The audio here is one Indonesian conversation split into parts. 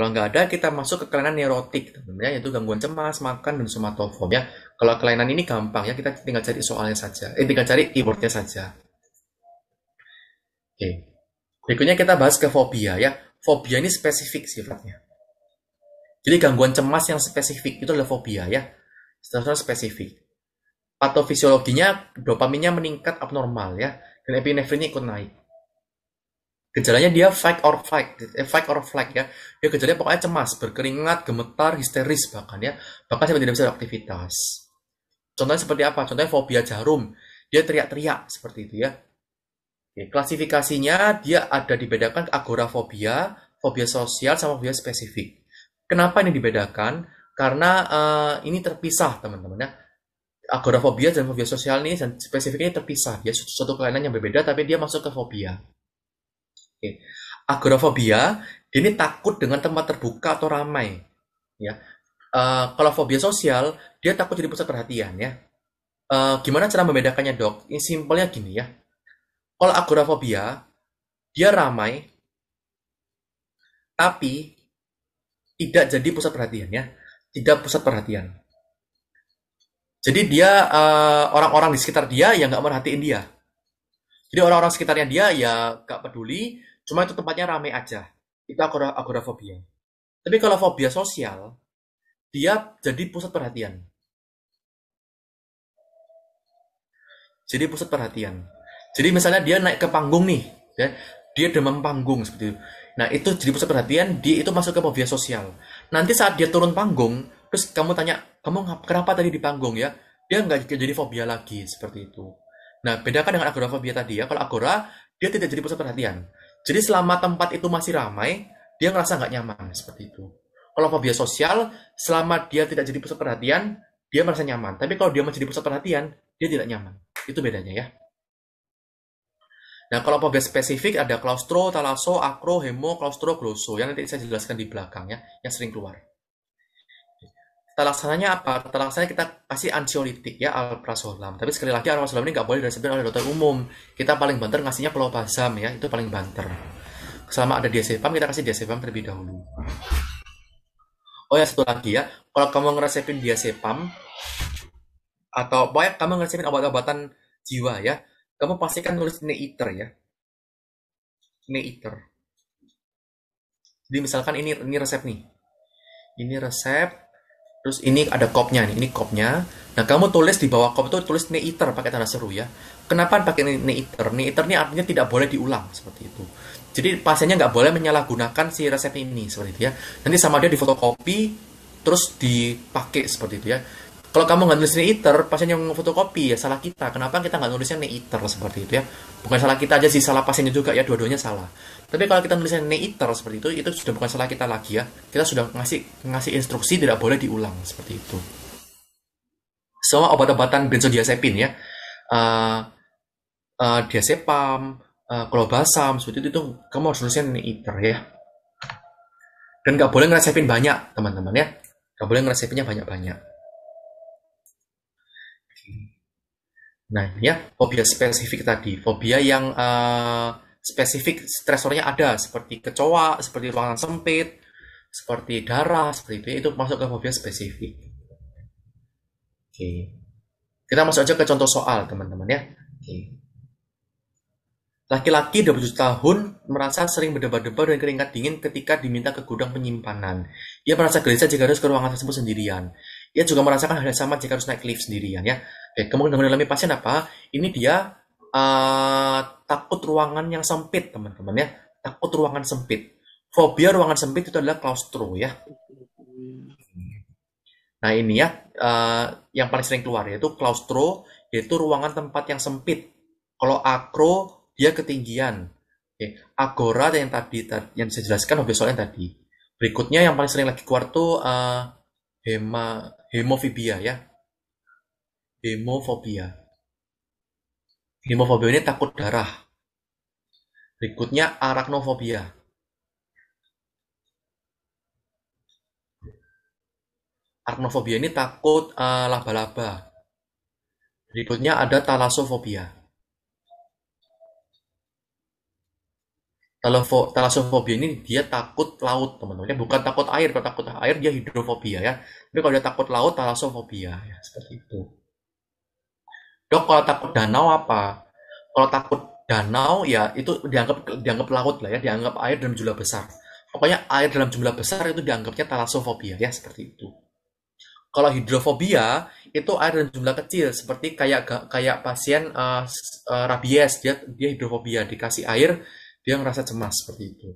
Kalau nggak ada, kita masuk ke kelainan neurotik, ya, yaitu gangguan cemas, makan, dan somatoform. ya. Kalau kelainan ini gampang ya, kita tinggal cari soalnya saja, eh tinggal cari keywordnya saja. Oke, berikutnya kita bahas ke fobia ya. Fobia ini spesifik sifatnya. Jadi gangguan cemas yang spesifik itu adalah fobia ya. secara spesifik. Patofisiologinya dopaminnya meningkat abnormal ya. Dan epinefrinnya ikut naik gejalanya dia fight or flight eh, fight or flight ya dia gejalanya pokoknya cemas berkeringat gemetar histeris bahkan ya bahkan sampai tidak bisa beraktivitas contohnya seperti apa contohnya fobia jarum dia teriak-teriak seperti itu ya Oke, klasifikasinya dia ada dibedakan agorafobia fobia sosial sama fobia spesifik kenapa ini dibedakan karena uh, ini terpisah teman-teman ya agorafobia dan fobia sosial ini dan spesifiknya terpisah dia suatu kelainan yang berbeda tapi dia masuk ke fobia Oke. Agorafobia ini takut dengan tempat terbuka atau ramai. Ya. Uh, kalau fobia sosial, dia takut jadi pusat perhatian ya. Uh, gimana cara membedakannya dok? Ini simpelnya gini ya. Kalau agorafobia, dia ramai, tapi tidak jadi pusat perhatian ya. Tidak pusat perhatian. Jadi dia eh, orang-orang uh, di sekitar dia yang nggak merhatiin dia. Jadi orang-orang sekitarnya dia ya nggak peduli, Cuma itu tempatnya rame aja. Itu agora, agorafobia. Tapi kalau fobia sosial, dia jadi pusat perhatian. Jadi pusat perhatian. Jadi misalnya dia naik ke panggung nih, ya. dia demam panggung seperti itu. Nah itu jadi pusat perhatian, dia itu masuk ke fobia sosial. Nanti saat dia turun panggung, terus kamu tanya, kamu kenapa tadi di panggung ya? Dia nggak jadi fobia lagi seperti itu. Nah bedakan dengan agorafobia tadi ya. Kalau agora, dia tidak jadi pusat perhatian. Jadi selama tempat itu masih ramai, dia ngerasa nggak nyaman seperti itu. Kalau fobia sosial, selama dia tidak jadi pusat perhatian, dia merasa nyaman. Tapi kalau dia menjadi pusat perhatian, dia tidak nyaman. Itu bedanya ya. Nah, kalau fobia spesifik ada klaustro, talaso, akro, hemo, klaustro, gloso. Yang nanti saya jelaskan di belakang ya, yang sering keluar terlaksananya apa? Terlaksananya kita kasih ansiolitik ya alprazolam. Tapi sekali lagi alprazolam ini nggak boleh diresepin oleh dokter umum. Kita paling banter ngasihnya clobazam ya, itu paling banter. Selama ada diazepam kita kasih diazepam terlebih dahulu. Oh ya satu lagi ya, kalau kamu ngeresepin diazepam atau banyak kamu ngeresepin obat-obatan jiwa ya, kamu pastikan tulis neiter ya. Neiter. Jadi misalkan ini ini resep nih. Ini resep Terus ini ada kopnya nih, ini kopnya. Nah, kamu tulis di bawah kop itu tulis neiter pakai tanda seru ya. Kenapa pakai neiter? Neiter ini artinya tidak boleh diulang seperti itu. Jadi pasiennya nggak boleh menyalahgunakan si resep ini seperti itu ya. Nanti sama dia di difotokopi terus dipakai seperti itu ya kalau kamu nggak nulis neiter pasien yang fotokopi ya salah kita kenapa kita nggak nulisnya neiter seperti itu ya bukan salah kita aja sih salah pasiennya juga ya dua-duanya salah tapi kalau kita nulisnya neiter seperti itu itu sudah bukan salah kita lagi ya kita sudah ngasih ngasih instruksi tidak boleh diulang seperti itu semua obat-obatan benzodiazepin ya uh, uh, diazepam uh, eh, klobasam seperti itu, itu kamu harus nulisnya neiter ya dan nggak boleh ngeresepin banyak teman-teman ya nggak boleh ngeresepinnya banyak-banyak Nah, ya fobia spesifik tadi, fobia yang uh, spesifik stresornya ada seperti kecoa, seperti ruangan sempit, seperti darah, seperti itu, itu masuk ke fobia spesifik. Oke. Kita masuk aja ke contoh soal, teman-teman ya. Oke. Laki-laki 27 tahun merasa sering berdebar-debar dan keringat dingin ketika diminta ke gudang penyimpanan. Ia merasa gelisah jika harus ke ruangan tersebut sendirian. Ia juga merasakan hal yang sama jika harus naik lift sendirian ya. Oke, kemungkinan mengalami pasien apa? Ini dia uh, takut ruangan yang sempit, teman-teman ya. Takut ruangan sempit. Fobia ruangan sempit itu adalah claustro, ya. Nah ini ya, uh, yang paling sering keluar yaitu claustro, yaitu ruangan tempat yang sempit. Kalau akro, dia ketinggian. Oke, agora yang tadi yang saya jelaskan hobi soalnya tadi. Berikutnya yang paling sering lagi keluar tuh uh, hema hemofobia ya, hemofobia. Hemofobia ini takut darah. Berikutnya arachnofobia. Arachnofobia ini takut laba eh, laba-laba. Berikutnya ada talasofobia. talasofobia ini dia takut laut, teman-teman. Bukan takut air, kalau takut air dia hidrofobia ya. Tapi kalau dia takut laut, talasofobia ya, seperti itu dok kalau takut danau apa kalau takut danau ya itu dianggap dianggap laut lah ya dianggap air dalam jumlah besar pokoknya air dalam jumlah besar itu dianggapnya talasofobia ya seperti itu kalau hidrofobia itu air dalam jumlah kecil seperti kayak kayak pasien uh, uh, rabies dia dia hidrofobia dikasih air dia ngerasa cemas seperti itu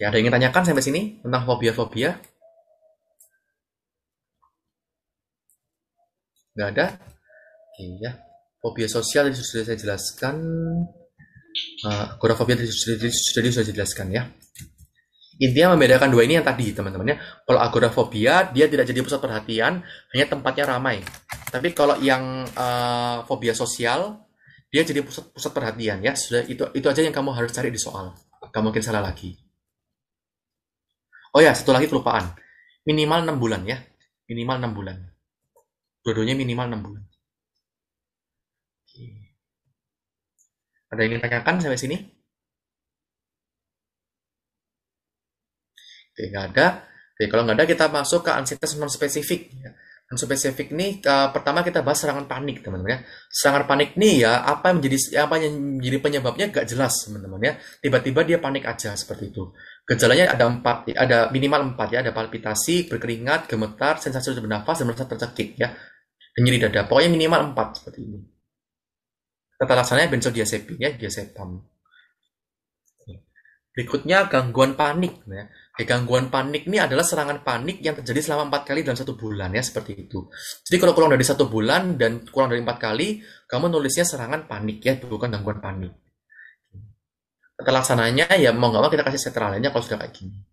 ya ada yang ingin tanyakan sampai sini tentang fobia-fobia nggak ada oke ya fobia sosial yang sudah saya jelaskan uh, eh, agorafobia tadi sudah, sudah, sudah jelaskan ya intinya membedakan dua ini yang tadi teman-teman ya kalau agorafobia dia tidak jadi pusat perhatian hanya tempatnya ramai tapi kalau yang uh, fobia sosial dia jadi pusat pusat perhatian ya sudah itu itu aja yang kamu harus cari di soal kamu mungkin salah lagi oh ya satu lagi kelupaan minimal enam bulan ya minimal enam bulan dua-duanya minimal 6 bulan ada yang ingin tanyakan sampai sini Oke, nggak ada. Oke, kalau nggak ada kita masuk ke ansietas non spesifik. Ya. Non spesifik ini uh, pertama kita bahas serangan panik, teman-teman ya. Serangan panik ini ya apa yang menjadi apa yang menjadi penyebabnya nggak jelas, teman-teman ya. Tiba-tiba dia panik aja seperti itu. Gejalanya ada empat, ada minimal empat ya, ada palpitasi, berkeringat, gemetar, sensasi bernafas, dan merasa tercekik ya. Nyeri dada. Pokoknya minimal 4 seperti ini. Kata laksananya benzodiazepin ya, diazepam. Berikutnya gangguan panik. Ya. gangguan panik ini adalah serangan panik yang terjadi selama empat kali dalam satu bulan ya seperti itu. Jadi kalau kurang dari satu bulan dan kurang dari empat kali, kamu nulisnya serangan panik ya, bukan gangguan panik. Terlaksananya ya mau nggak mau kita kasih setralenya kalau sudah kayak gini.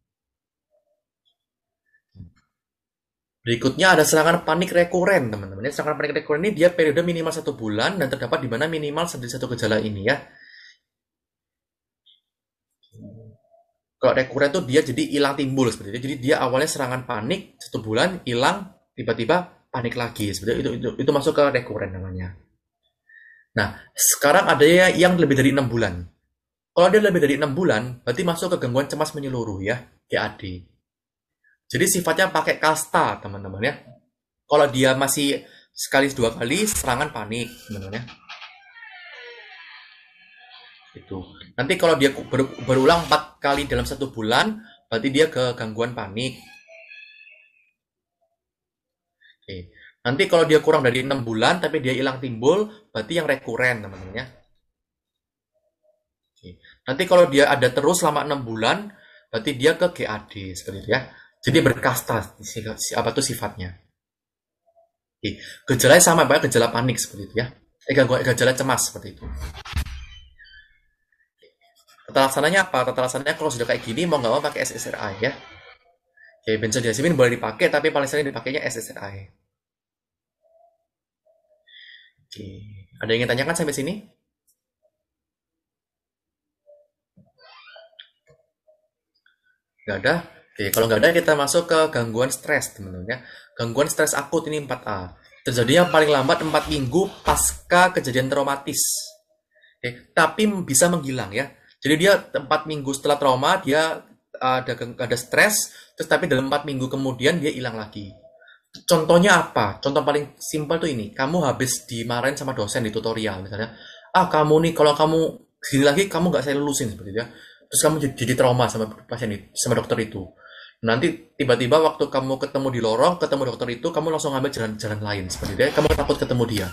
Berikutnya ada serangan panik rekuren, teman-teman. Serangan panik rekuren ini dia periode minimal satu bulan dan terdapat di mana minimal sendiri satu gejala ini ya. Kalau rekuren itu dia jadi hilang timbul seperti itu. Jadi dia awalnya serangan panik satu bulan hilang, tiba-tiba panik lagi seperti itu. Itu, itu. masuk ke rekuren namanya. Nah, sekarang ada yang lebih dari enam bulan. Kalau dia lebih dari enam bulan, berarti masuk ke gangguan cemas menyeluruh ya, GAD. Jadi sifatnya pakai kasta, teman-teman ya. Kalau dia masih sekali dua kali serangan panik, teman-teman ya. Itu. Nanti kalau dia ber, berulang empat kali dalam satu bulan, berarti dia ke gangguan panik. Oke. Nanti kalau dia kurang dari enam bulan tapi dia hilang timbul, berarti yang rekuren, teman-teman ya. Oke. Nanti kalau dia ada terus selama enam bulan, berarti dia ke GAD seperti itu ya. Jadi berkasta apa tuh sifatnya. Oke. yang sama banyak gejala panik seperti itu ya. Eh gangguan gejala cemas seperti itu. Tata apa? Tata kalau sudah kayak gini mau nggak mau pakai SSRI ya. Oke, benzodiazepin boleh dipakai tapi paling sering dipakainya SSRI. Oke, ada yang ingin tanyakan sampai sini? Gak ada? Oke, kalau nggak ada kita masuk ke gangguan stres teman-teman ya. Gangguan stres akut ini 4A. terjadi yang paling lambat 4 minggu pasca kejadian traumatis. Oke, tapi bisa menghilang ya. Jadi dia 4 minggu setelah trauma dia ada e, ada stres, terus tapi dalam 4 minggu kemudian dia hilang lagi. Contohnya apa? Contoh paling simpel tuh ini. Kamu habis dimarahin sama dosen di tutorial misalnya. Ah, kamu nih kalau kamu sini lagi kamu nggak saya lulusin seperti itu ya terus kamu jadi trauma sama pasien itu, sama dokter itu nanti tiba-tiba waktu kamu ketemu di lorong, ketemu dokter itu, kamu langsung ngambil jalan-jalan lain seperti itu. ya Kamu takut ketemu dia.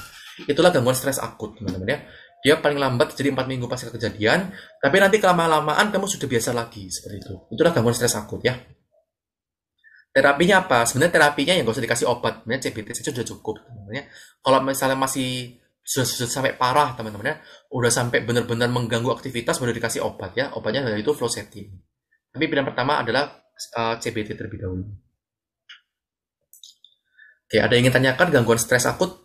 Itulah gangguan stres akut, teman-teman ya. Dia paling lambat jadi empat minggu pasca kejadian, tapi nanti kelamaan lamaan kamu sudah biasa lagi seperti itu. Itulah gangguan stres akut ya. Terapinya apa? Sebenarnya terapinya yang gak usah dikasih obat, sebenarnya CBT saja sudah cukup, teman-teman ya. Kalau misalnya masih sudah, sudah sampai parah, teman-teman ya, udah sampai benar-benar mengganggu aktivitas baru dikasih obat ya. Obatnya itu setting. Tapi pilihan pertama adalah uh, eh, CBT terlebih dahulu. Oke, ada yang ingin tanyakan gangguan stres akut?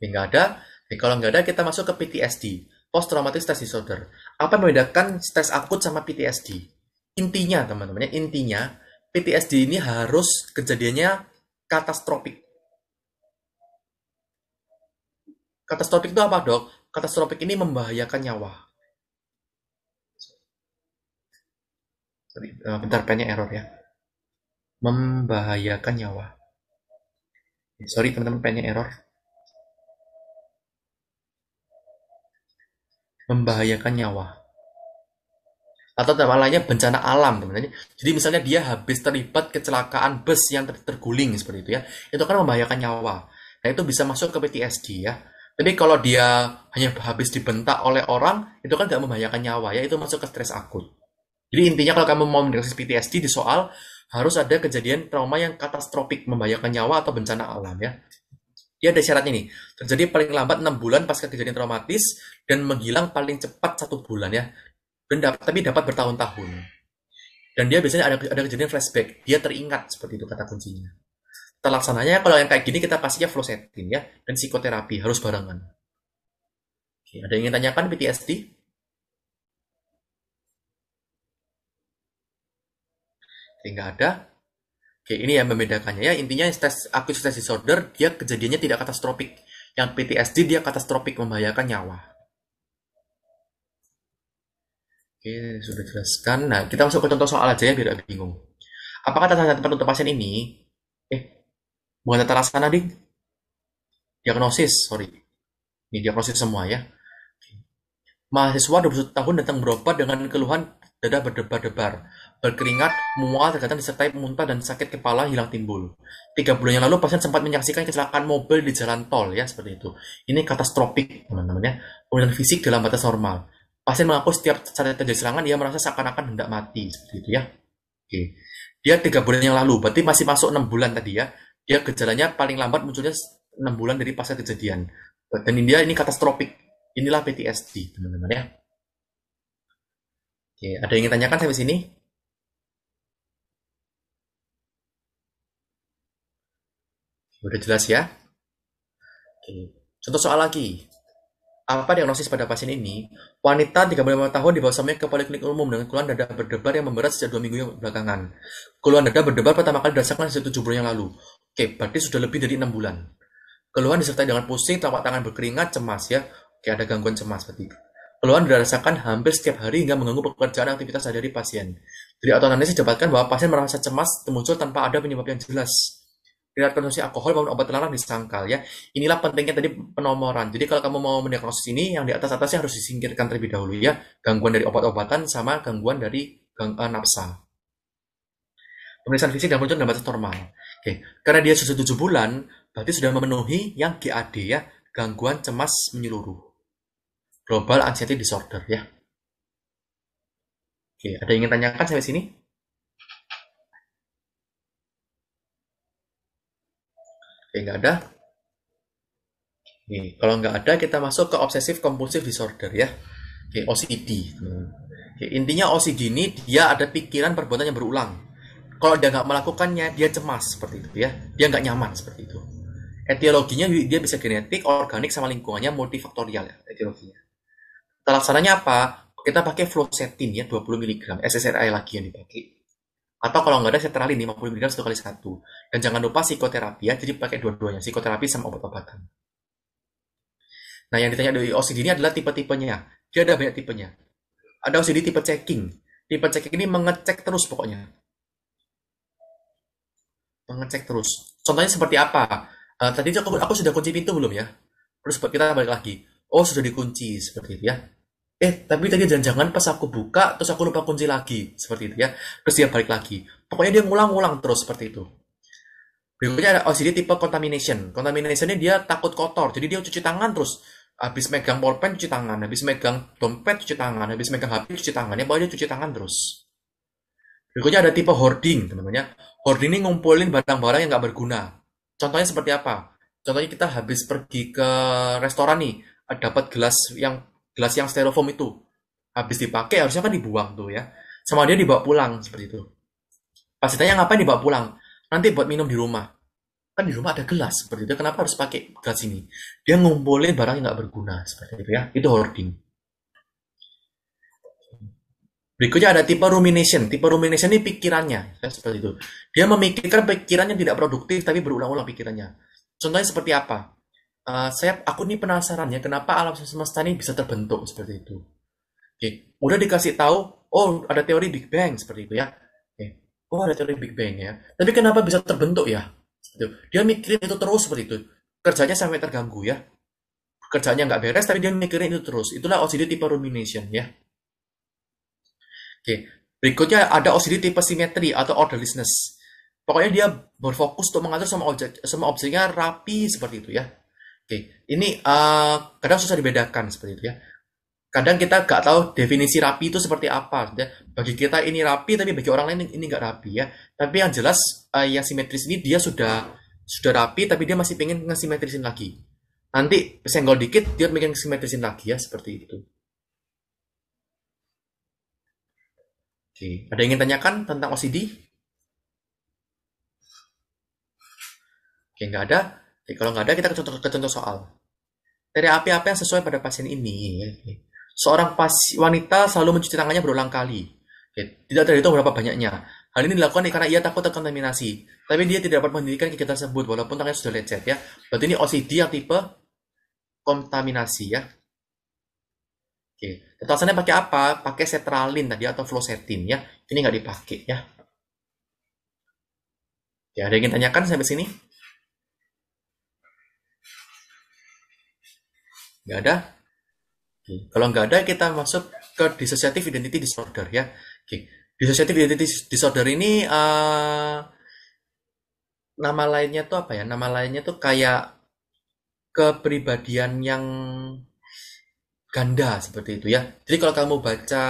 Enggak ada. Oke, kalau nggak ada, kita masuk ke PTSD, Post Traumatic Stress Disorder. Apa yang membedakan stres akut sama PTSD? Intinya, teman-teman, ya, intinya PTSD ini harus kejadiannya katastropik. Katastropik itu apa, dok? Katastropik ini membahayakan nyawa. sorry, eh, bentar pennya error ya membahayakan nyawa eh, sorry teman-teman pennya error membahayakan nyawa atau nama lainnya bencana alam teman-teman jadi misalnya dia habis terlibat kecelakaan bus yang ter terguling seperti itu ya itu kan membahayakan nyawa nah itu bisa masuk ke PTSD ya jadi kalau dia hanya habis dibentak oleh orang itu kan tidak membahayakan nyawa ya itu masuk ke stres akut jadi intinya kalau kamu mau mendeteksi PTSD di soal harus ada kejadian trauma yang katastropik membahayakan nyawa atau bencana alam ya. Ya ada syaratnya nih. Terjadi paling lambat 6 bulan pasca kejadian traumatis dan menghilang paling cepat satu bulan ya. Dan dapat, tapi dapat bertahun-tahun. Dan dia biasanya ada, ada kejadian flashback. Dia teringat seperti itu kata kuncinya. Terlaksananya kalau yang kayak gini kita pastinya setting ya dan psikoterapi harus barengan. Oke, ada yang ingin tanyakan PTSD? sehingga ada Oke, ini yang membedakannya ya. Intinya stress acute stress disorder dia kejadiannya tidak katastropik. Yang PTSD dia katastropik membahayakan nyawa. Oke, sudah jelaskan. Nah, kita masuk ke contoh soal aja ya biar agak bingung. Apakah tata tempat untuk pasien ini eh bukan tata laksana ding? Diagnosis, sorry. Ini diagnosis semua ya. Mahasiswa 21 tahun datang berobat dengan keluhan dada berdebar-debar, berkeringat, mual, tergantung disertai muntah dan sakit kepala hilang timbul. Tiga bulan yang lalu pasien sempat menyaksikan kecelakaan mobil di jalan tol ya seperti itu. Ini katastropik teman-teman ya. Pemulihan fisik dalam batas normal. Pasien mengaku setiap saat terjadi serangan dia merasa seakan-akan hendak mati seperti itu ya. Oke. Dia tiga bulan yang lalu, berarti masih masuk enam bulan tadi ya. Dia gejalanya paling lambat munculnya enam bulan dari pasca kejadian. Dan dia ini katastropik. Inilah PTSD teman-teman ya. Oke, ada yang ingin tanyakan sampai sini? Sudah jelas ya? Oke. Contoh soal lagi. Apa diagnosis pada pasien ini? Wanita 35 tahun dibawa suaminya ke poliklinik umum dengan keluhan dada berdebar yang memberat sejak dua minggu yang belakangan. Keluhan dada berdebar pertama kali dirasakan sejak 7 bulan yang lalu. Oke, berarti sudah lebih dari enam bulan. Keluhan disertai dengan pusing, telapak tangan berkeringat, cemas ya. Oke, ada gangguan cemas berarti. Keluhan dirasakan hampir setiap hari hingga mengganggu pekerjaan aktivitas sehari-hari pasien. Dari sih didapatkan bahwa pasien merasa cemas muncul tanpa ada penyebab yang jelas. Tingkat konsumsi alkohol maupun obat terlarang disangkal ya. Inilah pentingnya tadi penomoran. Jadi kalau kamu mau mendiagnosis ini yang di atas atasnya harus disingkirkan terlebih dahulu ya. Gangguan dari obat-obatan sama gangguan dari gang, uh, eh, nafsa. Pemeriksaan fisik dan muncul dalam batas normal. Oke, karena dia sudah 7 bulan, berarti sudah memenuhi yang GAD ya, gangguan cemas menyeluruh global anxiety disorder ya. Oke, ada yang ingin tanyakan sampai sini? Oke, nggak ada. Oke, kalau nggak ada, kita masuk ke obsessive compulsive disorder ya. Oke, OCD. Hmm. Oke, intinya OCD ini dia ada pikiran perbuatan yang berulang. Kalau dia nggak melakukannya, dia cemas seperti itu ya. Dia nggak nyaman seperti itu. Etiologinya dia bisa genetik, organik, sama lingkungannya multifaktorial ya, etiologinya. Terlaksananya apa? Kita pakai fluoxetine ya 20 mg, SSRI lagi yang dipakai. Atau kalau nggak ada sertralin 50 mg satu kali satu. Dan jangan lupa psikoterapi ya, jadi pakai dua-duanya, psikoterapi sama obat-obatan. Nah, yang ditanya dari OCD ini adalah tipe-tipenya. Dia ada banyak tipenya. Ada OCD tipe checking. Tipe checking ini mengecek terus pokoknya. Mengecek terus. Contohnya seperti apa? Uh, tadi aku, aku sudah kunci pintu belum ya? Terus kita balik lagi. Oh, sudah dikunci seperti itu ya eh tapi tadi jangan-jangan pas aku buka terus aku lupa kunci lagi seperti itu ya terus dia balik lagi pokoknya dia ngulang-ngulang terus seperti itu berikutnya ada OCD tipe contamination contaminationnya dia takut kotor jadi dia cuci tangan terus habis megang pulpen cuci tangan habis megang dompet cuci tangan habis megang HP cuci tangan ya pokoknya cuci tangan terus berikutnya ada tipe hoarding teman-teman ya hoarding ini ngumpulin barang-barang yang nggak berguna contohnya seperti apa contohnya kita habis pergi ke restoran nih dapat gelas yang gelas yang styrofoam itu habis dipakai harusnya kan dibuang tuh ya sama dia dibawa pulang seperti itu pas ditanya ngapain dibawa pulang nanti buat minum di rumah kan di rumah ada gelas seperti itu kenapa harus pakai gelas ini dia ngumpulin barang yang nggak berguna seperti itu ya itu hoarding berikutnya ada tipe rumination tipe rumination ini pikirannya ya, seperti itu dia memikirkan pikirannya tidak produktif tapi berulang-ulang pikirannya contohnya seperti apa uh, eh, saya aku nih penasaran ya kenapa alam semesta ini bisa terbentuk seperti itu. Oke, okay. udah dikasih tahu, oh ada teori Big Bang seperti itu ya. Okay. Oh ada teori Big Bang ya. Tapi kenapa bisa terbentuk ya? Dia mikirin itu terus seperti itu. Kerjanya sampai terganggu ya. Kerjanya nggak beres tapi dia mikirin itu terus. Itulah OCD tipe rumination ya. Oke, okay. berikutnya ada OCD tipe simetri atau orderliness. Pokoknya dia berfokus untuk mengatur semua objek, semua objeknya rapi seperti itu ya Oke, ini uh, kadang susah dibedakan seperti itu ya. Kadang kita nggak tahu definisi rapi itu seperti apa. Ya. Bagi kita ini rapi, tapi bagi orang lain ini nggak rapi ya. Tapi yang jelas uh, yang simetris ini dia sudah sudah rapi, tapi dia masih pengen ngesimetrisin lagi. Nanti senggol dikit, dia pengen ngesimetrisin lagi ya seperti itu. Oke, ada yang ingin tanyakan tentang OCD? Oke, nggak ada. Jadi ya, kalau nggak ada kita ke contoh, ke contoh soal. Dari apa-apa yang sesuai pada pasien ini. Ya. Seorang pas, wanita selalu mencuci tangannya berulang kali. Ya, tidak terhitung berapa banyaknya. Hal ini dilakukan karena ia takut terkontaminasi. Tapi dia tidak dapat menghentikan kegiatan tersebut walaupun tangannya sudah lecet ya. Berarti ini OCD yang tipe kontaminasi ya. Oke, tetesannya pakai apa? Pakai setralin tadi atau flosetin ya. Ini nggak dipakai ya. Ya, ada yang ingin tanyakan sampai sini? Nggak ada? Hmm. Kalau nggak ada, kita masuk ke dissociative identity disorder ya. oke Dissociative identity disorder ini uh, nama lainnya tuh apa ya? Nama lainnya tuh kayak kepribadian yang ganda seperti itu ya. Jadi kalau kamu baca,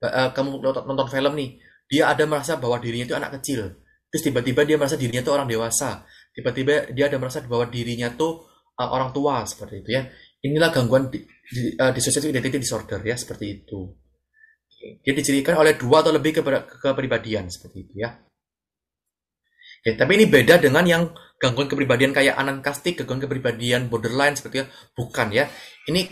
uh, kamu nonton film nih, dia ada merasa bahwa dirinya itu anak kecil. Terus tiba-tiba dia merasa dirinya itu orang dewasa. Tiba-tiba dia ada merasa bahwa dirinya tuh eh, orang tua seperti itu ya inilah gangguan di, di, eh, dissociative identity disorder ya seperti itu dia dicirikan oleh dua atau lebih kepribadian seperti itu ya Oke, tapi ini beda dengan yang gangguan kepribadian kayak anankastik, gangguan kepribadian borderline seperti itu. Ya. Bukan ya. Ini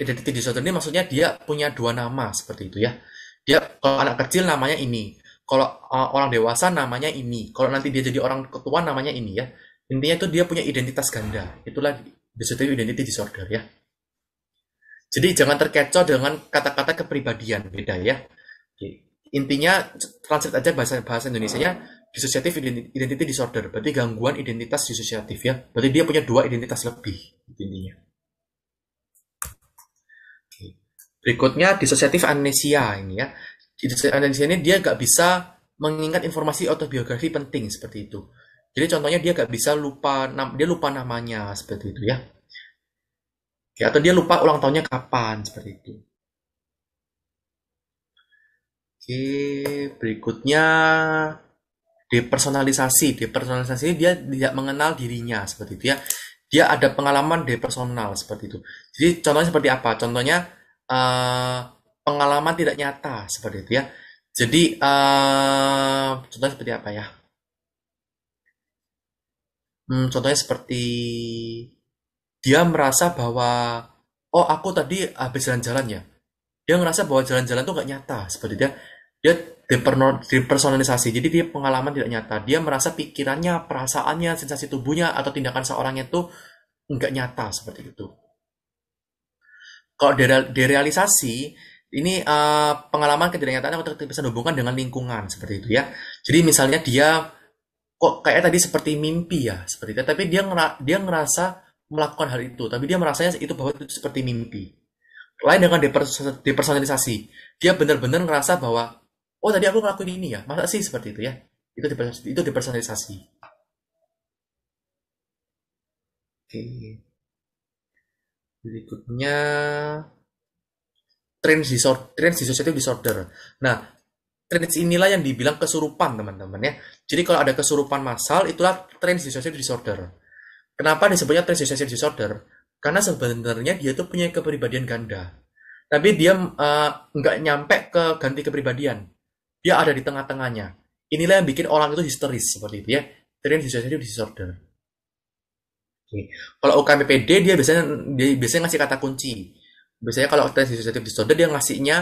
identity disorder ini maksudnya dia punya dua nama seperti itu ya. Dia kalau anak kecil namanya ini, kalau uh, orang dewasa namanya ini, kalau nanti dia jadi orang ketua namanya ini ya. Intinya itu dia punya identitas ganda. Itulah disitu identity disorder ya. Jadi jangan terkecoh dengan kata-kata kepribadian, beda ya. Intinya translate aja bahasa bahasa Indonesia-nya dissociative identity disorder, berarti gangguan identitas disosiatif ya. Berarti dia punya dua identitas lebih intinya. Oke. Berikutnya dissociative amnesia ini ya. Dissociative amnesia ini dia nggak bisa mengingat informasi autobiografi penting seperti itu. Jadi contohnya dia gak bisa lupa dia lupa namanya seperti itu ya. ya atau dia lupa ulang tahunnya kapan seperti itu. Oke, berikutnya depersonalisasi. Depersonalisasi dia tidak mengenal dirinya seperti itu ya. Dia ada pengalaman depersonal seperti itu. Jadi contohnya seperti apa? Contohnya uh, pengalaman tidak nyata seperti itu ya. Jadi uh, contohnya seperti apa ya? hmm, contohnya seperti dia merasa bahwa oh aku tadi habis jalan-jalan ya dia merasa bahwa jalan-jalan tuh nggak nyata seperti dia dia depersonalisasi jadi dia pengalaman tidak nyata dia merasa pikirannya perasaannya sensasi tubuhnya atau tindakan seorangnya itu nggak nyata seperti itu kalau derealisasi ini uh, pengalaman ketidaknyataan atau keterpisahan hubungan dengan lingkungan seperti itu ya jadi misalnya dia kok kayak tadi seperti mimpi ya seperti itu kan. tapi dia ngera, dia ngerasa melakukan hal itu tapi dia merasanya itu bahwa itu seperti mimpi lain dengan depersonalisasi dia benar-benar ngerasa bahwa oh tadi aku ngelakuin ini ya masa sih seperti itu ya itu itu depersonalisasi oke berikutnya trans disorder, trans disorder. Nah, trends inilah yang dibilang kesurupan teman-teman ya. Jadi kalau ada kesurupan massal itulah trends dissociative disorder. Kenapa disebutnya trends dissociative disorder? Karena sebenarnya dia tuh punya kepribadian ganda. Tapi dia uh, nggak nyampe ke ganti kepribadian. Dia ada di tengah-tengahnya. Inilah yang bikin orang itu histeris seperti itu ya. Trends dissociative disorder. Oke. Kalau UKMPD dia biasanya dia biasanya ngasih kata kunci. Biasanya kalau trends dissociative disorder dia ngasihnya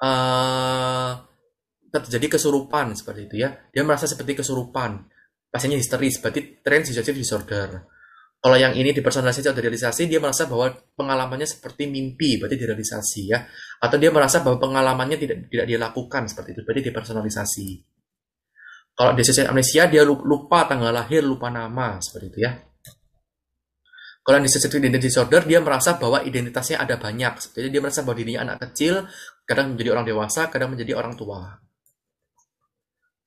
uh, terjadi kesurupan seperti itu ya. Dia merasa seperti kesurupan. Pasiennya histeris, berarti trend dissociative disorder. Kalau yang ini dipersonalisasi atau direalisasi, dia merasa bahwa pengalamannya seperti mimpi, berarti direalisasi ya. Atau dia merasa bahwa pengalamannya tidak tidak dilakukan seperti itu, berarti dipersonalisasi. Kalau dissociative amnesia, dia lupa tanggal lahir, lupa nama seperti itu ya. Kalau yang dissociative identity disorder, dia merasa bahwa identitasnya ada banyak. Jadi dia merasa bahwa dirinya anak kecil, kadang menjadi orang dewasa, kadang menjadi orang tua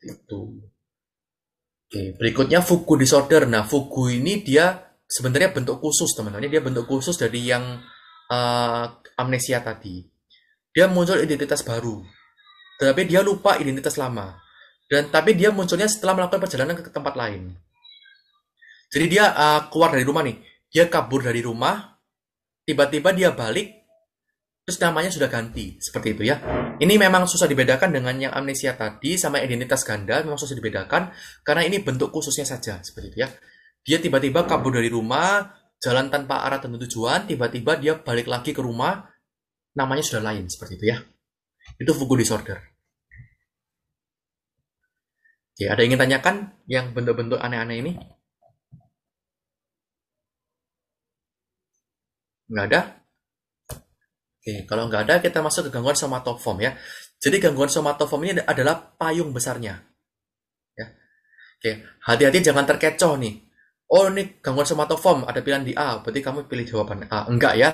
itu oke berikutnya fugu disorder nah fugu ini dia sebenarnya bentuk khusus teman-teman dia bentuk khusus dari yang uh, amnesia tadi dia muncul identitas baru tetapi dia lupa identitas lama dan tapi dia munculnya setelah melakukan perjalanan ke tempat lain jadi dia uh, keluar dari rumah nih dia kabur dari rumah tiba-tiba dia balik terus namanya sudah ganti seperti itu ya ini memang susah dibedakan dengan yang amnesia tadi sama identitas ganda memang susah dibedakan karena ini bentuk khususnya saja seperti itu ya. Dia tiba-tiba kabur dari rumah, jalan tanpa arah tentu tujuan, tiba-tiba dia balik lagi ke rumah, namanya sudah lain seperti itu ya. Itu Fugu disorder. Oke, ada yang ingin tanyakan yang bentuk-bentuk aneh-aneh ini? Nggak ada? Oke, kalau nggak ada kita masuk ke gangguan somatoform ya. Jadi gangguan somatoform ini adalah payung besarnya. Ya. Oke, hati-hati jangan terkecoh nih. Oh, ini gangguan somatoform, ada pilihan di A, berarti kamu pilih jawaban A. Enggak ya.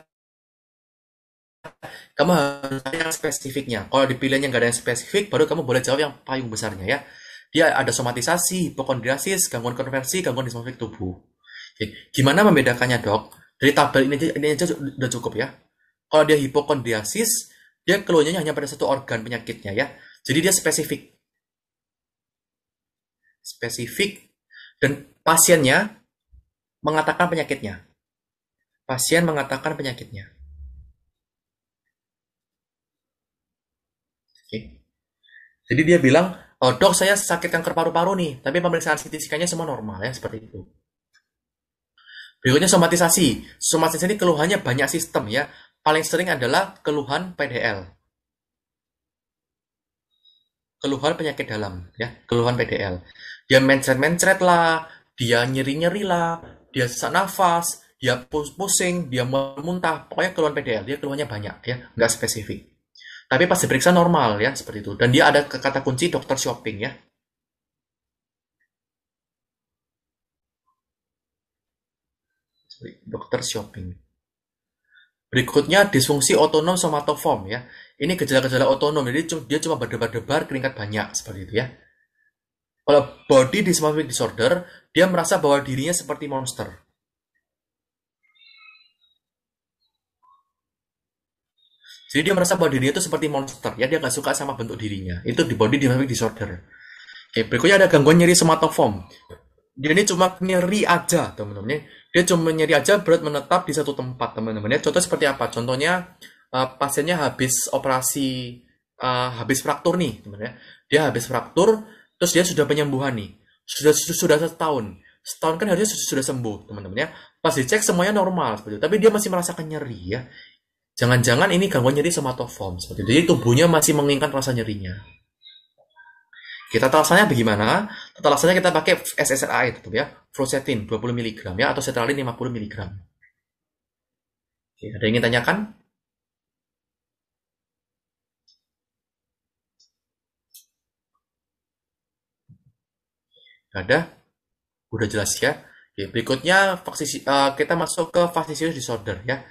Kamu harus yang spesifiknya. Kalau di pilihannya nggak ada yang spesifik, baru kamu boleh jawab yang payung besarnya ya. Dia ada somatisasi, hipokondriasis, gangguan konversi, gangguan dismorfik tubuh. Oke. Gimana membedakannya dok? Dari tabel ini, ini aja udah cukup ya. Kalau dia hipokondriasis, dia keluarnya hanya pada satu organ penyakitnya ya. Jadi dia spesifik. Spesifik dan pasiennya mengatakan penyakitnya. Pasien mengatakan penyakitnya. Oke. Jadi dia bilang, oh, dok saya sakit kanker paru-paru nih, tapi pemeriksaan CT scan semua normal ya, seperti itu. Berikutnya somatisasi. Somatisasi ini keluhannya banyak sistem ya paling sering adalah keluhan PDL. Keluhan penyakit dalam, ya, keluhan PDL. Dia mencret-mencret lah, dia nyeri-nyeri lah, dia sesak nafas, dia pusing, dia muntah, pokoknya keluhan PDL, dia keluhannya banyak, ya, nggak spesifik. Tapi pas diperiksa normal, ya, seperti itu. Dan dia ada kata kunci dokter shopping, ya. Dokter shopping. Berikutnya disfungsi otonom somatoform ya. Ini gejala-gejala otonom, jadi dia cuma berdebar-debar, keringat banyak seperti itu ya. Kalau body dysmorphic disorder, dia merasa bahwa dirinya seperti monster. Jadi dia merasa bahwa dirinya itu seperti monster, ya dia nggak suka sama bentuk dirinya. Itu di body dysmorphic disorder. Oke, berikutnya ada gangguan nyeri somatoform. Dia ini cuma nyeri aja, teman-teman. Ya dia cuma nyeri aja berat menetap di satu tempat teman-teman ya contoh seperti apa contohnya uh, pasiennya habis operasi uh, habis fraktur nih teman teman ya dia habis fraktur terus dia sudah penyembuhan nih sudah sudah setahun setahun kan harusnya sudah sembuh teman-teman ya pas dicek semuanya normal seperti itu tapi dia masih merasakan nyeri ya jangan-jangan ini gangguan nyeri somatoform seperti itu jadi tubuhnya masih menginginkan rasa nyerinya kita tata laksananya bagaimana? Tata laksananya kita pakai SSRI tetap ya. Fluoxetine 20 mg ya atau sertralin 50 mg. Oke, ada yang ingin tanyakan? ada? Udah jelas ya. Oke, berikutnya faksisi uh, eh, kita masuk ke vaccinitis disorder ya.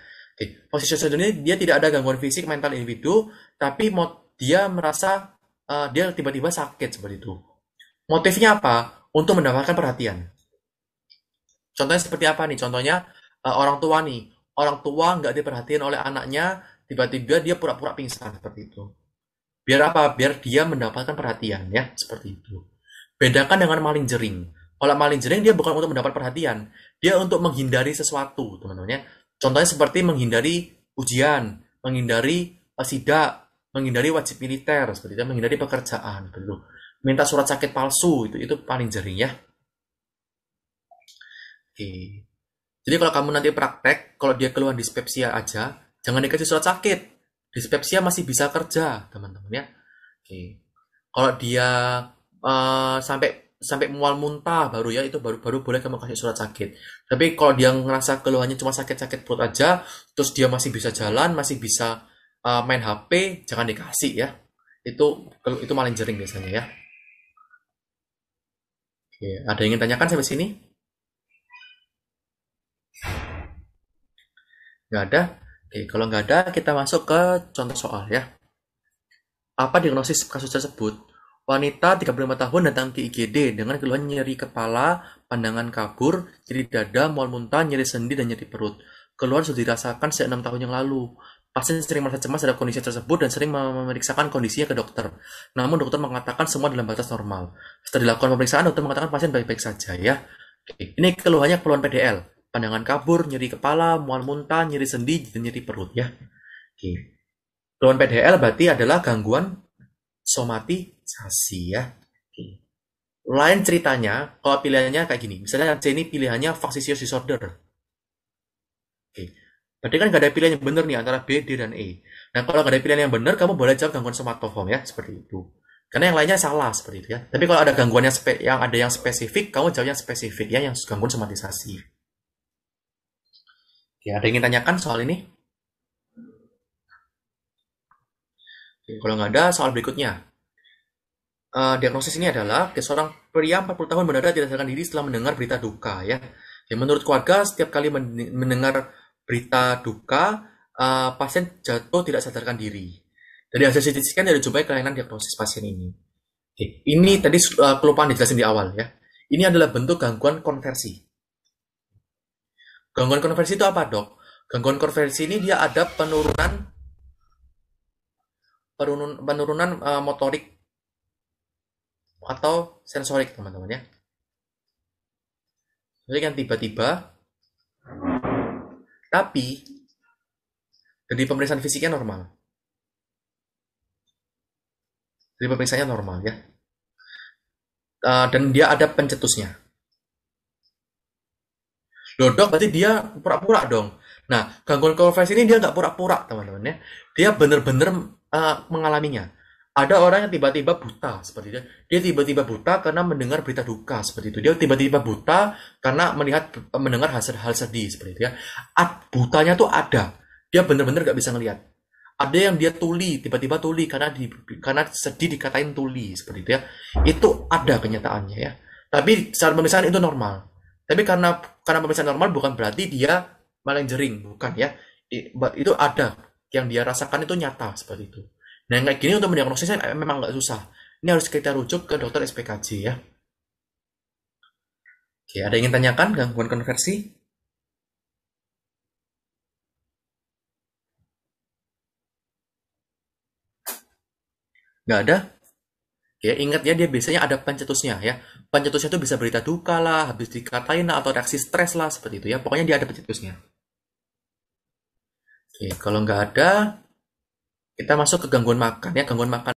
Oke, disorder ini dia tidak ada gangguan fisik mental individu, tapi dia merasa uh, dia tiba-tiba sakit seperti itu. Motifnya apa? Untuk mendapatkan perhatian. Contohnya seperti apa nih? Contohnya uh, orang tua nih. Orang tua nggak diperhatiin oleh anaknya, tiba-tiba dia pura-pura pingsan seperti itu. Biar apa? Biar dia mendapatkan perhatian ya, seperti itu. Bedakan dengan maling jering. Kalau maling jering dia bukan untuk mendapat perhatian, dia untuk menghindari sesuatu, teman-teman ya. Contohnya seperti menghindari ujian, menghindari eh, sidak, menghindari wajib militer seperti itu menghindari pekerjaan perlu gitu minta surat sakit palsu itu itu paling jering ya oke jadi kalau kamu nanti praktek kalau dia keluhan dispepsia aja jangan dikasih surat sakit dispepsia masih bisa kerja teman-teman ya oke kalau dia uh, sampai sampai mual muntah baru ya itu baru baru boleh kamu kasih surat sakit tapi kalau dia ngerasa keluhannya cuma sakit sakit perut aja terus dia masih bisa jalan masih bisa uh, main HP jangan dikasih ya. Itu itu paling jering biasanya ya. Oke, ada yang ingin tanyakan sampai sini? Nggak ada? Oke, kalau nggak ada, kita masuk ke contoh soal ya. Apa diagnosis kasus tersebut? Wanita 35 tahun datang ke IGD dengan keluhan nyeri kepala, pandangan kabur, nyeri dada, mual muntah, nyeri sendi, dan nyeri perut. Keluhan sudah dirasakan sejak 6 tahun yang lalu. Pasien sering merasa cemas terhadap kondisi tersebut dan sering memeriksakan kondisinya ke dokter. Namun dokter mengatakan semua dalam batas normal. Setelah dilakukan pemeriksaan, dokter mengatakan pasien baik-baik saja ya. Ini keluhannya keluhan PDL, pandangan kabur, nyeri kepala, mual muntah, nyeri sendi, dan nyeri perut ya. Oke. Keluhan PDL berarti adalah gangguan somatisasi ya. Oke. Lain ceritanya, kalau pilihannya kayak gini. Misalnya yang C ini pilihannya faccisious disorder. Oke Berarti kan nggak ada pilihan yang benar nih antara B, D, dan E. Nah, kalau nggak ada pilihan yang benar, kamu boleh jawab gangguan smart somatoform ya, seperti itu. Karena yang lainnya salah seperti itu ya. Tapi kalau ada gangguan yang, spe yang ada yang spesifik, kamu jawab yang spesifik ya, yang gangguan somatisasi. Ya, ada yang ingin tanyakan soal ini? Oke, kalau nggak ada, soal berikutnya. Uh, diagnosis ini adalah seorang pria 40 tahun mendadak tidak sadarkan diri setelah mendengar berita duka ya. ya menurut keluarga, setiap kali mendengar berita duka uh, pasien jatuh tidak sadarkan diri. Jadi hasil CT scan dari jumlah kelainan diagnosis pasien ini. Oke, ini tadi uh, kelupaan dijelasin di awal ya. Ini adalah bentuk gangguan konversi. Gangguan konversi itu apa dok? Gangguan konversi ini dia ada penurunan penurunan, penurunan uh, motorik atau sensorik teman-teman ya. Jadi kan tiba-tiba tapi dari pemeriksaan fisiknya normal. Dari pemeriksaannya normal ya. Uh, dan dia ada pencetusnya. Loh dok, berarti dia pura-pura dong. Nah, gangguan konversi ini dia nggak pura-pura teman-teman ya. Dia benar-benar uh, eh, mengalaminya ada orang yang tiba-tiba buta seperti itu. Dia tiba-tiba buta karena mendengar berita duka seperti itu. Dia tiba-tiba buta karena melihat mendengar hal, hal sedih seperti itu ya. At, butanya tuh ada. Dia bener-bener gak bisa ngelihat. Ada yang dia tuli, tiba-tiba tuli karena di, karena sedih dikatain tuli seperti itu ya. Itu ada kenyataannya ya. Tapi saat pemisahan itu normal. Tapi karena karena pemisahan normal bukan berarti dia malah jering, bukan ya. Itu ada yang dia rasakan itu nyata seperti itu. Nah, kayak gini untuk mendiagnosisnya eh, memang nggak susah. Ini harus kita rujuk ke dokter SPKJ ya. Oke, ada yang ingin tanyakan gangguan konversi? Nggak ada? Oke, ingat ya, dia biasanya ada pencetusnya ya. Pencetusnya itu bisa berita duka lah, habis dikatain lah, atau reaksi stres lah, seperti itu ya. Pokoknya dia ada pencetusnya. Oke, kalau nggak ada, kita masuk ke gangguan makan ya. Gangguan makan